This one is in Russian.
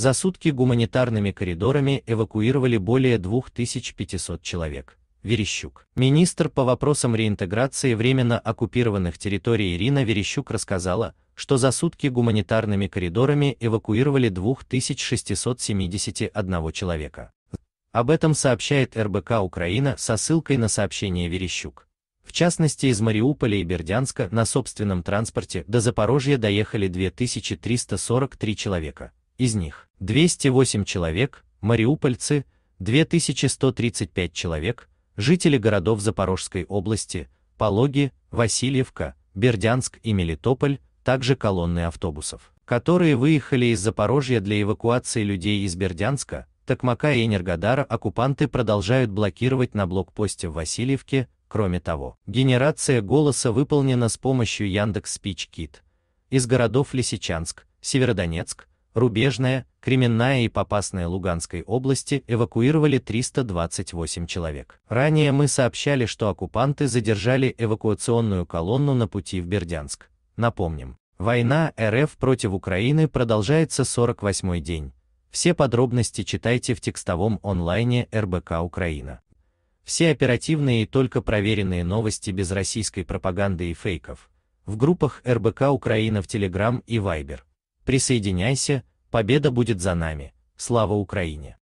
За сутки гуманитарными коридорами эвакуировали более 2500 человек. Верещук. Министр по вопросам реинтеграции временно оккупированных территорий Ирина Верещук рассказала, что за сутки гуманитарными коридорами эвакуировали 2671 человека. Об этом сообщает РБК Украина со ссылкой на сообщение Верещук. В частности, из Мариуполя и Бердянска на собственном транспорте до Запорожья доехали 2343 человека, из них 208 человек – мариупольцы, 2135 человек – жители городов Запорожской области, Пологи, Васильевка, Бердянск и Мелитополь, также колонны автобусов, которые выехали из Запорожья для эвакуации людей из Бердянска, Токмака и Энергодара оккупанты продолжают блокировать на блокпосте в Васильевке, кроме того, генерация голоса выполнена с помощью Яндекс Спичкит из городов Лисичанск, Северодонецк, Рубежная, Кременная и Попасная Луганской области эвакуировали 328 человек. Ранее мы сообщали, что оккупанты задержали эвакуационную колонну на пути в Бердянск. Напомним, война РФ против Украины продолжается 48-й день. Все подробности читайте в текстовом онлайне РБК Украина. Все оперативные и только проверенные новости без российской пропаганды и фейков в группах РБК Украина в Телеграм и Вайбер. Присоединяйся, победа будет за нами. Слава Украине!